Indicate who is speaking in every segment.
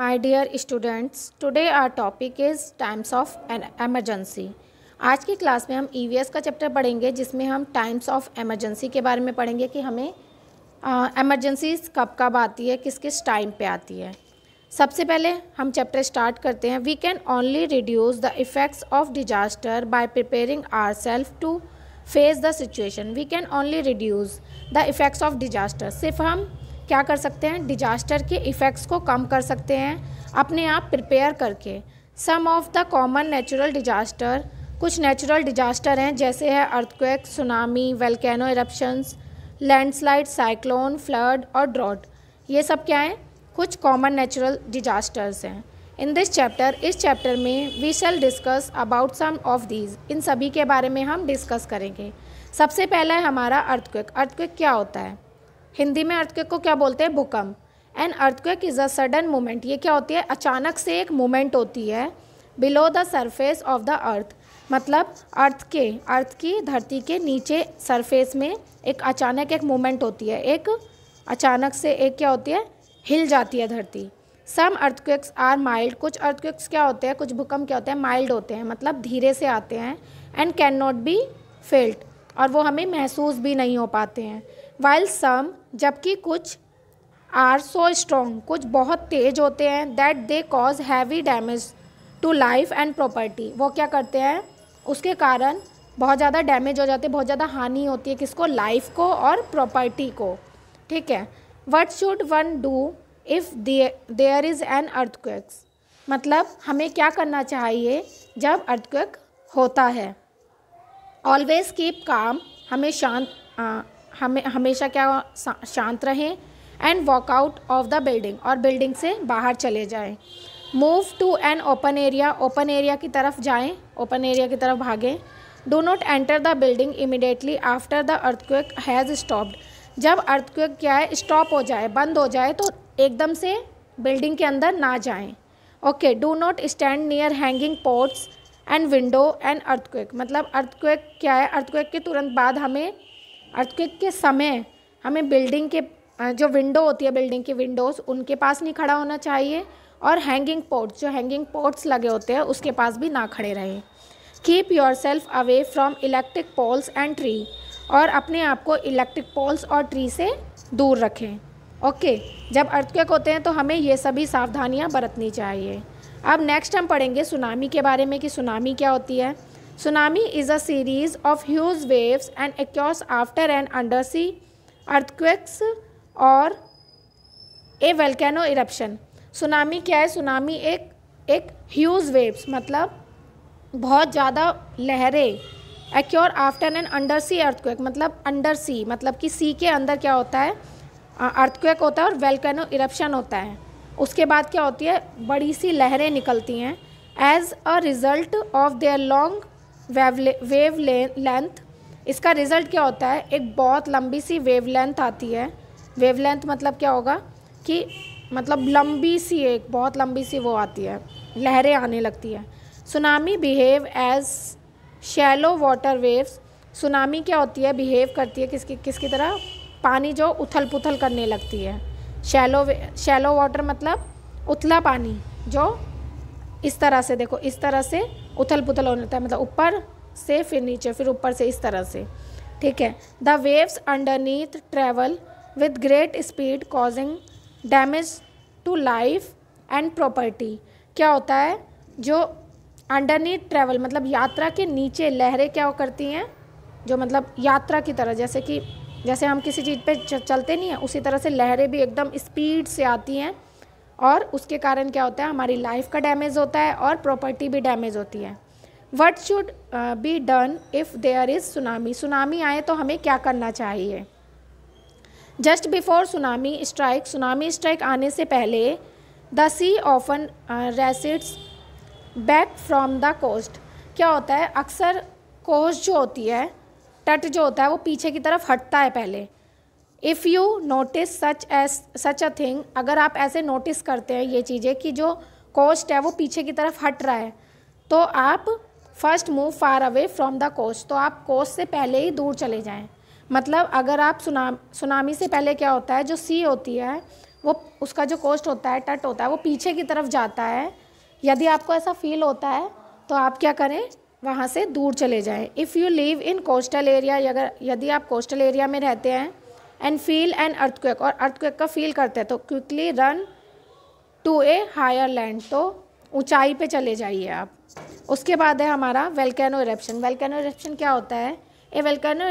Speaker 1: My dear students today our topic is times of emergency आज की class में हम ई e का चैप्टर पढ़ेंगे जिसमें हम टाइम्स ऑफ एमरजेंसी के बारे में पढ़ेंगे कि हमें एमरजेंसी कब कब आती है किस किस टाइम पे आती है सबसे पहले हम चैप्टर स्टार्ट करते हैं we can only reduce the effects of disaster by preparing ourself to face the situation we can only reduce the effects of disaster सिर्फ हम क्या कर सकते हैं डिजास्टर के इफ़ेक्ट्स को कम कर सकते हैं अपने आप प्रिपेयर करके some of the common natural disaster कुछ नेचुरल डिजास्टर हैं जैसे है earthquake tsunami volcano eruptions landslide cyclone flood और ड्रॉट ये सब क्या हैं कुछ कॉमन नेचुरल डिजास्टर्स हैं इन दिस चैप्टर इस चैप्टर में we shall discuss about some of these इन सभी के बारे में हम डिस्कस करेंगे सबसे पहला है हमारा अर्थक्वेक अर्थक्वेक क्या होता है हिंदी में अर्थक्वेक को क्या बोलते हैं भूकंप and earthquake is a sudden movement ये क्या होती है अचानक से एक मोमेंट होती है below the surface of the earth मतलब अर्थ के अर्थ की धरती के नीचे सरफेस में एक अचानक एक मूवमेंट होती है एक अचानक से एक क्या होती है हिल जाती है धरती सम अर्थक्वेक्स आर माइल्ड कुछ अर्थक्वेक्स क्या होते हैं कुछ भूकंप क्या होते हैं माइल्ड होते हैं मतलब धीरे से आते हैं and can not be felt और वो हमें महसूस भी नहीं हो पाते हैं वाइल्ड सम जबकि कुछ आर सो स्ट्रॉन्ग कुछ बहुत तेज होते हैं that they cause heavy damage to life and property वो क्या करते हैं उसके कारण बहुत ज़्यादा डैमेज हो जाते हैं बहुत ज़्यादा हानि होती है किसको लाइफ को और प्रॉपर्टी को ठीक है what should one do if there is an earthquakes मतलब हमें क्या करना चाहिए जब अर्थक्वेक होता है ऑलवेज कीप काम हमें शांत हाँ, हमें हमेशा क्या शांत रहें and walk out of the building और बिल्डिंग से बाहर चले जाएं move to an open area open area की तरफ जाएं ओपन एरिया की तरफ भागें do not enter the building immediately after the earthquake has stopped जब अर्थक्वेक क्या है स्टॉप हो जाए बंद हो जाए तो एकदम से बिल्डिंग के अंदर ना जाएं okay do not stand near hanging ports and window and earthquake मतलब अर्थक्वेक क्या है अर्थक्वेक के तुरंत बाद हमें अर्थक्विक के समय हमें बिल्डिंग के जो विंडो होती है बिल्डिंग की विंडोज़ उनके पास नहीं खड़ा होना चाहिए और हैंगिंग पोर्ट्स जो हैंगिंग पोर्ट्स लगे होते हैं उसके पास भी ना खड़े रहें keep yourself away from electric poles and tree और अपने आप को इलेक्ट्रिक पोल्स और ट्री से दूर रखें ओके okay, जब अर्थक्विक होते हैं तो हमें ये सभी सावधानियाँ बरतनी चाहिए अब नेक्स्ट हम पढ़ेंगे सुनामी के बारे में कि सुनामी क्या होती है Tsunami is a series of huge waves and occurs after an undersea earthquakes or a volcano eruption. Tsunami क्या है सुनामी एक एक ह्यूज वेव्स मतलब बहुत ज़्यादा लहरें occur after an under sea earthquake मतलब अंडर सी मतलब कि सी के अंदर क्या होता है अर्थक्वेक होता है और वेलकैनो इरप्शन होता है उसके बाद क्या होती है बड़ी सी लहरें निकलती हैं as a result of their long wave length इसका रिज़ल्ट क्या होता है एक बहुत लंबी सी वेव लेंथ आती है वेव लेंथ मतलब क्या होगा कि मतलब लंबी सी एक बहुत लंबी सी वो आती है लहरें आने लगती है tsunami behave as shallow water waves tsunami क्या होती है बिहेव करती है किसकी किसकी तरह पानी जो उथल पुथल करने लगती है शैलो शैलो वाटर मतलब उथला पानी जो इस तरह से देखो इस तरह से उथल पुथल होने लगता है मतलब ऊपर से फिर नीचे फिर ऊपर से इस तरह से ठीक है the waves underneath travel with great speed causing damage to life and property क्या होता है जो अंडरनीथ ट्रेवल मतलब यात्रा के नीचे लहरें क्या करती हैं जो मतलब यात्रा की तरह जैसे कि जैसे हम किसी चीज़ पे चलते नहीं हैं उसी तरह से लहरें भी एकदम स्पीड से आती हैं और उसके कारण क्या होता है हमारी लाइफ का डैमेज होता है और प्रॉपर्टी भी डैमेज होती है what should be done if there is tsunami tsunami आए तो हमें क्या करना चाहिए just before tsunami strike tsunami strike आने से पहले the sea often recedes back from the coast क्या होता है अक्सर कोस्ट जो होती है तट जो होता है वो पीछे की तरफ हटता है पहले if you notice such as such a thing अगर आप ऐसे नोटिस करते हैं ये चीज़ें कि जो कोस्ट है वो पीछे की तरफ हट रहा है तो आप first move far away from the coast तो आप कोस्ट से पहले ही दूर चले जाएं मतलब अगर आप सुना सुनामी से पहले क्या होता है जो सी होती है वो उसका जो कोस्ट होता है टट होता है वो पीछे की तरफ जाता है यदि आपको ऐसा फील होता है तो आप क्या करें वहाँ से दूर चले जाएं if you live in coastal area अगर यदि आप कोस्टल एरिया में रहते हैं एंड फील अर्थ अर्थक्वेक और अर्थक्वेक का फील करते हैं तो quickly run to a higher land तो ऊंचाई पे चले जाइए आप उसके बाद है हमारा वेलकैनो इरप्शन वेलकैनो इरप्शन क्या होता है a volcano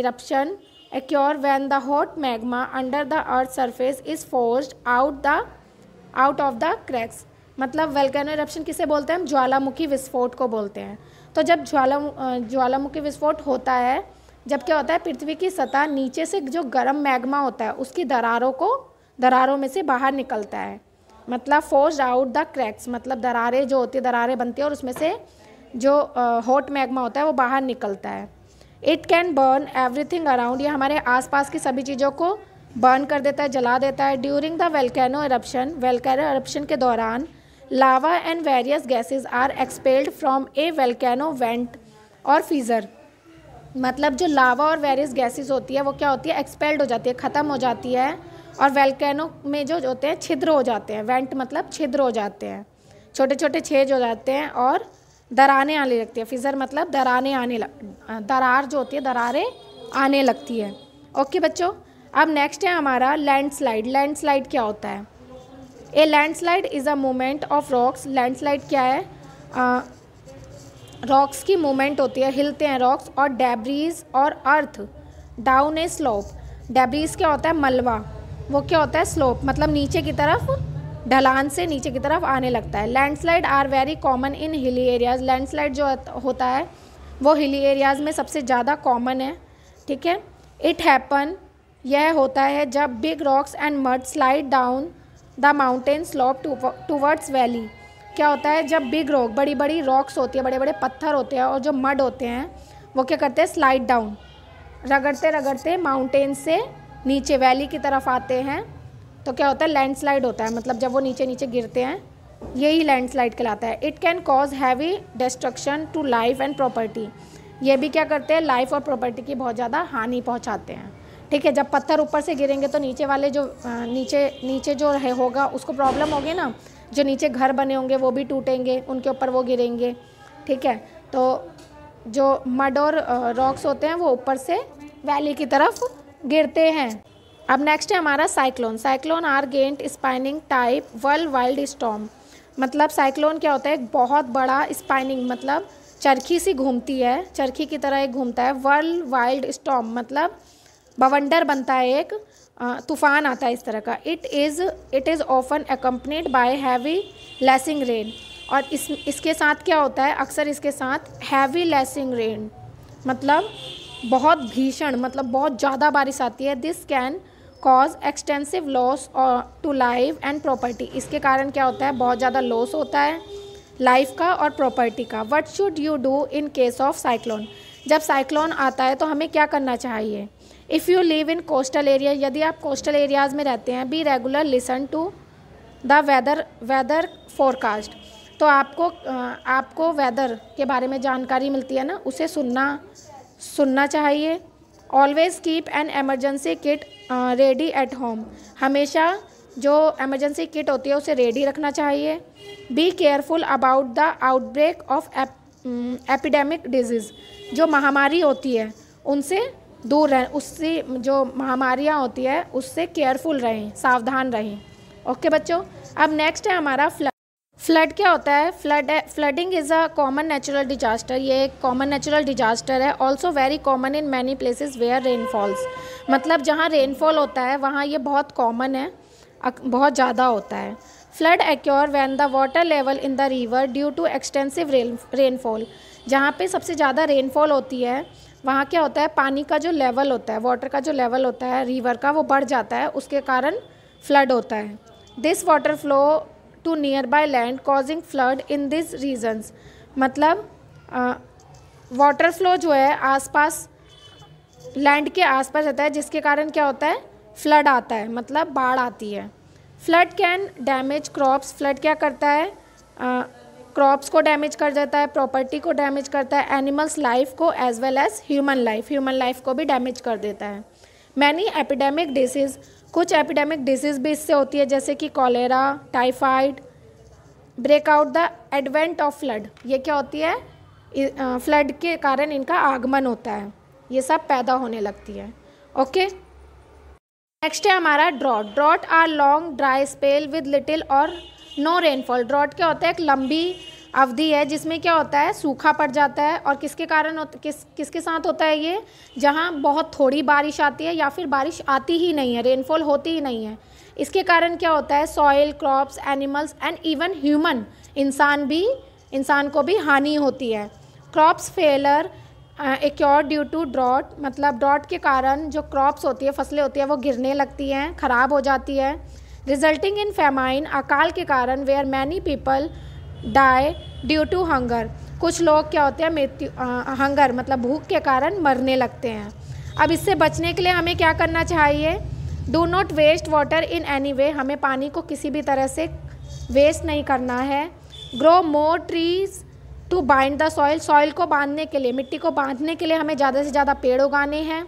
Speaker 1: eruption occur when the hot magma under the earth surface is force out the out of the cracks मतलब वेलकैनो इरप्शन किसे बोलते हैं हम ज्वालामुखी विस्फोट को बोलते हैं तो जब ज्वाला ज्वालामुखी विस्फोट होता है जब क्या होता है पृथ्वी की सतह नीचे से जो गर्म मैग्मा होता है उसकी दरारों को दरारों में से बाहर निकलता है मतलब फोर्स आउट द क्रैक्स मतलब दरारें जो होती है दरारें बनती है और उसमें से जो हॉट मैग्मा होता है वो बाहर निकलता है it can burn everything around ये हमारे आसपास की सभी चीज़ों को बर्न कर देता है जला देता है during the volcano eruption volcano eruption के दौरान lava and various gases are expelled from a volcano vent और फीज़र मतलब जो लावा और वेरियस गैसेस होती है वो क्या होती है एक्सपेल्ड हो जाती है ख़त्म हो जाती है और वेलकैनो में जो होते हैं छिद्र हो जाते हैं वेंट मतलब छिद्र हो जाते हैं छोटे छोटे छेद हो जाते हैं और दराने आने लगती है फिज़र मतलब दराने आने लग दरार जो होती है दरारें आने लगती है ओके बच्चों अब नेक्स्ट है हमारा लैंडस्लाइड लैंडस्लाइड क्या होता है a landslide is a moment of rocks landslide क्या है रॉक्स की मूवमेंट होती है हिलते हैं रॉक्स और डेब्रीज और earth down a slope debris क्या होता है मलवा वो क्या होता है स्लोप मतलब नीचे की तरफ ढलान से नीचे की तरफ आने लगता है landslide are very common in hilly areas landslide जो होता है वो हिली एरियाज़ में सबसे ज़्यादा कॉमन है ठीक है इट हैपन यह होता है जब big rocks and mud slide down the mountain slope towards valley क्या होता है जब बिग रॉक बड़ी बड़ी रॉक्स होती है बड़े बड़े पत्थर होते हैं और जो मड होते हैं वो क्या करते हैं स्लाइड डाउन रगड़ते रगड़ते माउंटेन से नीचे वैली की तरफ आते हैं तो क्या होता है लैंडस्लाइड होता है मतलब जब वो नीचे नीचे गिरते हैं यही लैंडस्लाइड कहलाता है it can cause heavy destruction to life and property ये भी क्या करते हैं लाइफ और प्रॉपर्टी की बहुत ज़्यादा हानि पहुँचाते हैं ठीक है जब पत्थर ऊपर से गिरेंगे तो नीचे वाले जो नीचे नीचे जो है होगा उसको प्रॉब्लम होगी ना जो नीचे घर बने होंगे वो भी टूटेंगे उनके ऊपर वो गिरेंगे ठीक है तो जो मड और रॉक्स होते हैं वो ऊपर से वैली की तरफ गिरते हैं अब नेक्स्ट है हमारा cyclone cyclone are giant spinning type world wild storm मतलब साइक्लोन क्या होता है एक बहुत बड़ा स्पाइनिंग मतलब चरखी सी घूमती है चरखी की तरह एक घूमता है वर्ल्ड वाइल्ड स्टॉम मतलब बवंडर बनता है एक तूफान आता है इस तरह का it is it is often accompanied by heavy lashing rain और इस इसके साथ क्या होता है अक्सर इसके साथ हैवी लेसिंग रेन मतलब बहुत भीषण मतलब बहुत ज़्यादा बारिश आती है this can cause extensive loss to life and property इसके कारण क्या होता है बहुत ज़्यादा लॉस होता है लाइफ का और प्रॉपर्टी का what should you do in case of cyclone जब साइक्लोन आता है तो हमें क्या करना चाहिए if you live in coastal area यदि आप कोस्टल एरियाज़ में रहते हैं be regular listen to the weather weather forecast तो आपको आपको वेदर के बारे में जानकारी मिलती है ना उसे सुनना सुनना चाहिए always keep an emergency kit ready at home हमेशा जो एमरजेंसी किट होती है उसे रेडी रखना चाहिए be careful about the outbreak of epidemic disease जो महामारी होती है उनसे दूर रहें उससे जो महामारियाँ होती है उससे केयरफुल रहें सावधान रहें ओके बच्चों अब नेक्स्ट है हमारा फ्लड फ्लड क्या होता है flood flooding is a common natural disaster ये एक कॉमन नेचुरल डिजास्टर है also very common in many places where rainfalls मतलब जहाँ रेनफॉल होता है वहाँ ये बहुत कॉमन है बहुत ज़्यादा होता है flood occur when the water level in the river due to extensive rain rainfall जहाँ पे सबसे ज़्यादा रेनफॉल होती है वहाँ क्या होता है पानी का जो लेवल होता है वाटर का जो लेवल होता है रिवर का वो बढ़ जाता है उसके कारण फ्लड होता है this water flow to nearby land causing flood in this regions मतलब वाटर फ्लो जो है आसपास लैंड के आसपास रहता है जिसके कारण क्या होता है फ्लड आता है मतलब बाढ़ आती है flood can damage crops flood क्या करता है क्रॉप्स को डैमेज कर जाता है प्रॉपर्टी को डैमेज करता है एनिमल्स लाइफ को as well as human life human life को भी डैमेज कर देता है मैनी एपिडेमिक डिसीज़ कुछ एपिडेमिक डिसीज़ भी इससे होती है जैसे कि cholera typhoid breakout the advent of flood ये क्या होती है फ्लड के कारण इनका आगमन होता है ये सब पैदा होने लगती है ओके नेक्स्ट है हमारा drought drought are long dry spell with little or no rainfall drought क्या होता है एक लंबी अवधि है जिसमें क्या होता है सूखा पड़ जाता है और किसके कारण होता किस किसके साथ होता है ये जहाँ बहुत थोड़ी बारिश आती है या फिर बारिश आती ही नहीं है रेनफॉल होती ही नहीं है इसके कारण क्या होता है soil crops animals and even human इंसान भी इंसान को भी हानि होती है crops failure occur due to drought मतलब ड्रॉट के कारण जो क्रॉप्स होती है फसलें होती है वो गिरने लगती हैं ख़राब हो जाती है रिजल्टिंग इन फेमाइन अकाल के कारण where many people die due to hunger कुछ लोग क्या होते हैं मृत्यु हंगर मतलब भूख के कारण मरने लगते हैं अब इससे बचने के लिए हमें क्या करना चाहिए do not waste water in any way हमें पानी को किसी भी तरह से वेस्ट नहीं करना है grow more trees to bind the soil soil को बांधने के लिए मिट्टी को बांधने के लिए हमें ज़्यादा से ज़्यादा पेड़ उगाने हैं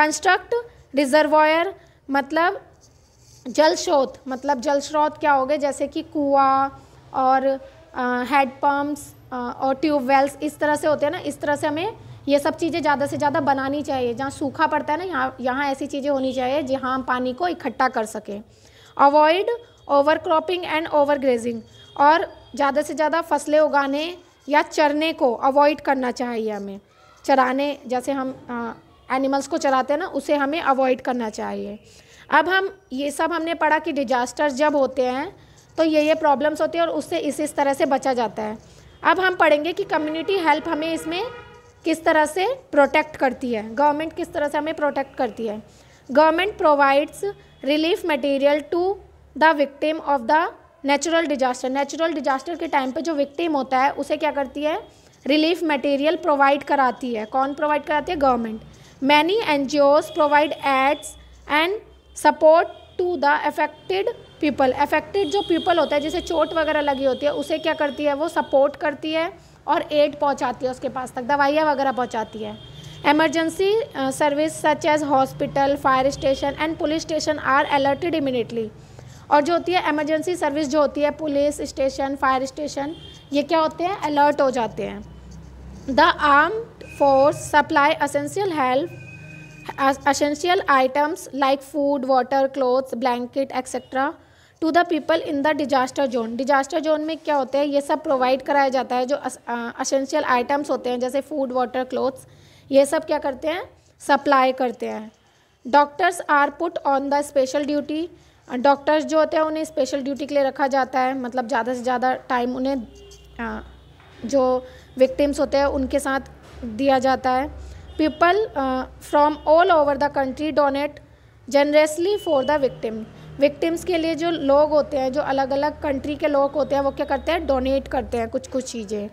Speaker 1: कंस्ट्रक्ट रिजर्वायर मतलब जल स्रोत मतलब जल स्रोत क्या हो गए जैसे कि कुआ और हेड पम्प्स और ट्यूबवेल्स इस तरह से होते हैं ना इस तरह से हमें ये सब चीज़ें ज़्यादा से ज़्यादा बनानी चाहिए जहाँ सूखा पड़ता है ना यहाँ यहाँ ऐसी चीज़ें होनी चाहिए जहाँ हम पानी को इकट्ठा कर सकें avoid overcropping and overgrazing और ज़्यादा से ज़्यादा फसलें उगाने या चरने को अवॉइड करना चाहिए हमें चराने जैसे हम एनिमल्स को चराते हैं ना उसे हमें अवॉइड करना चाहिए अब हम ये सब हमने पढ़ा कि डिजास्टर्स जब होते हैं तो ये ये प्रॉब्लम्स होती है और उससे इस इस तरह से बचा जाता है अब हम पढ़ेंगे कि कम्युनिटी हेल्प हमें इसमें किस तरह से प्रोटेक्ट करती है गवर्नमेंट किस तरह से हमें प्रोटेक्ट करती है government provides relief material to the victim of the natural disaster natural disaster के टाइम पे जो विक्टिम होता है उसे क्या करती है रिलीफ मटेरियल प्रोवाइड कराती है कौन प्रोवाइड कराती है government many N G Os provide aids and support to the affected people affected जो पीपल होता है जैसे चोट वगैरह लगी होती है उसे क्या करती है वो सपोर्ट करती है और एड पहुंचाती है उसके पास तक दवाइयाँ वगैरह पहुंचाती है emergency service such as hospital fire station and police station are alerted immediately और जो होती है एमरजेंसी सर्विस जो होती है पुलिस स्टेशन फायर स्टेशन ये क्या होते हैं अलर्ट हो जाते हैं the arm force supply essential help essential items like food, water, clothes, blanket, etc. To the people in the disaster zone disaster zone में क्या होता है ये सब प्रोवाइड कराया जाता है जो असेंशियल आइटम्स होते हैं जैसे फूड वाटर क्लोथ्स ये सब क्या करते हैं सप्लाई करते हैं doctors are put on the special duty doctors जो होते हैं उन्हें स्पेशल ड्यूटी के लिए रखा जाता है मतलब ज़्यादा से ज़्यादा टाइम उन्हें जो विक्टिम्स होते हैं उनके साथ दिया जाता है people from all over the country donate generously for the victim victims के लिए जो लोग होते हैं जो अलग अलग कंट्री के लोग होते हैं वो क्या करते हैं डोनेट करते हैं कुछ कुछ चीज़ें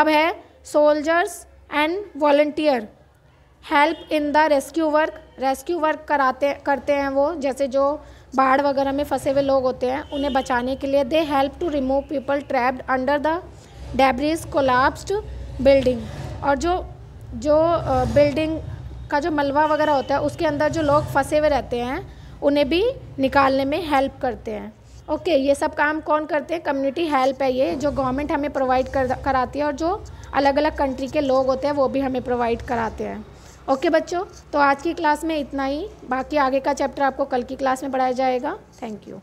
Speaker 1: अब है soldiers and volunteer help in the rescue work rescue work कराते करते हैं वो जैसे जो बाढ़ वगैरह में फंसे हुए लोग होते हैं उन्हें बचाने के लिए they help to remove people trapped under the debris collapsed building और जो जो बिल्डिंग का जो मलबा वगैरह होता है उसके अंदर जो लोग फंसे हुए रहते हैं उन्हें भी निकालने में हेल्प करते हैं ओके okay, ये सब काम कौन करते हैं कम्युनिटी हेल्प है ये जो गवर्नमेंट हमें प्रोवाइड कर कराती है और जो अलग अलग कंट्री के लोग होते हैं वो भी हमें प्रोवाइड कराते हैं ओके okay, बच्चों तो आज की क्लास में इतना ही बाकी आगे का चैप्टर आपको कल की क्लास में पढ़ाया जाएगा थैंक यू